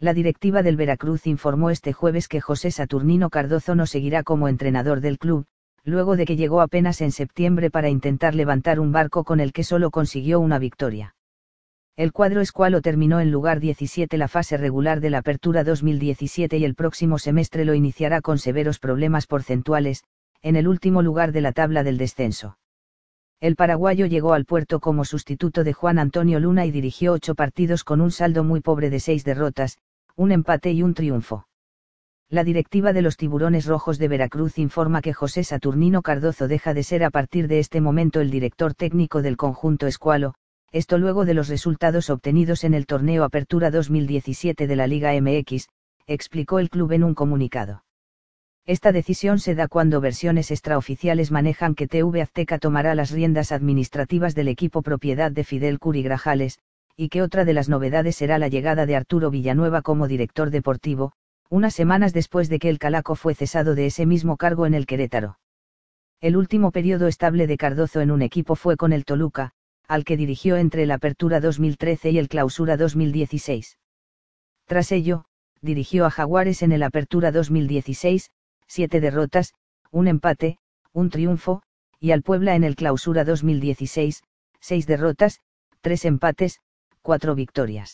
La directiva del Veracruz informó este jueves que José Saturnino Cardozo no seguirá como entrenador del club, luego de que llegó apenas en septiembre para intentar levantar un barco con el que solo consiguió una victoria. El cuadro escualo terminó en lugar 17 la fase regular de la apertura 2017 y el próximo semestre lo iniciará con severos problemas porcentuales, en el último lugar de la tabla del descenso. El paraguayo llegó al puerto como sustituto de Juan Antonio Luna y dirigió ocho partidos con un saldo muy pobre de seis derrotas, un empate y un triunfo. La directiva de los Tiburones Rojos de Veracruz informa que José Saturnino Cardozo deja de ser a partir de este momento el director técnico del conjunto Escualo, esto luego de los resultados obtenidos en el torneo Apertura 2017 de la Liga MX, explicó el club en un comunicado. Esta decisión se da cuando versiones extraoficiales manejan que TV Azteca tomará las riendas administrativas del equipo propiedad de Fidel Curi Grajales, y que otra de las novedades será la llegada de Arturo Villanueva como director deportivo, unas semanas después de que el Calaco fue cesado de ese mismo cargo en el Querétaro. El último periodo estable de Cardozo en un equipo fue con el Toluca, al que dirigió entre el Apertura 2013 y el Clausura 2016. Tras ello, dirigió a Jaguares en el Apertura 2016, siete derrotas, un empate, un triunfo, y al Puebla en el Clausura 2016, seis derrotas, tres empates, cuatro victorias.